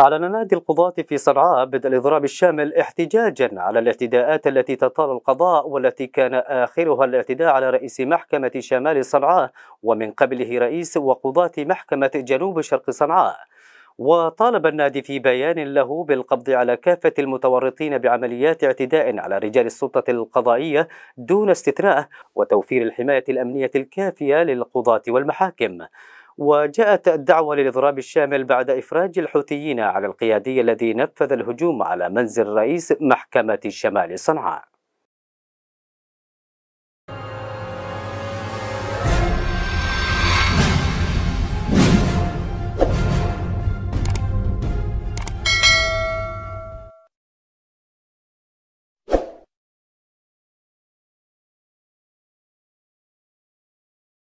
أعلن نادي القضاة في صنعاء بدء الإضراب الشامل احتجاجا على الاعتداءات التي تطال القضاء والتي كان آخرها الاعتداء على رئيس محكمة شمال صنعاء ومن قبله رئيس وقضاة محكمة جنوب شرق صنعاء وطالب النادي في بيان له بالقبض على كافة المتورطين بعمليات اعتداء على رجال السلطة القضائية دون استثناء وتوفير الحماية الأمنية الكافية للقضاة والمحاكم وجاءت الدعوة للإضراب الشامل بعد إفراج الحوثيين على القيادي الذي نفذ الهجوم على منزل رئيس محكمة شمال صنعاء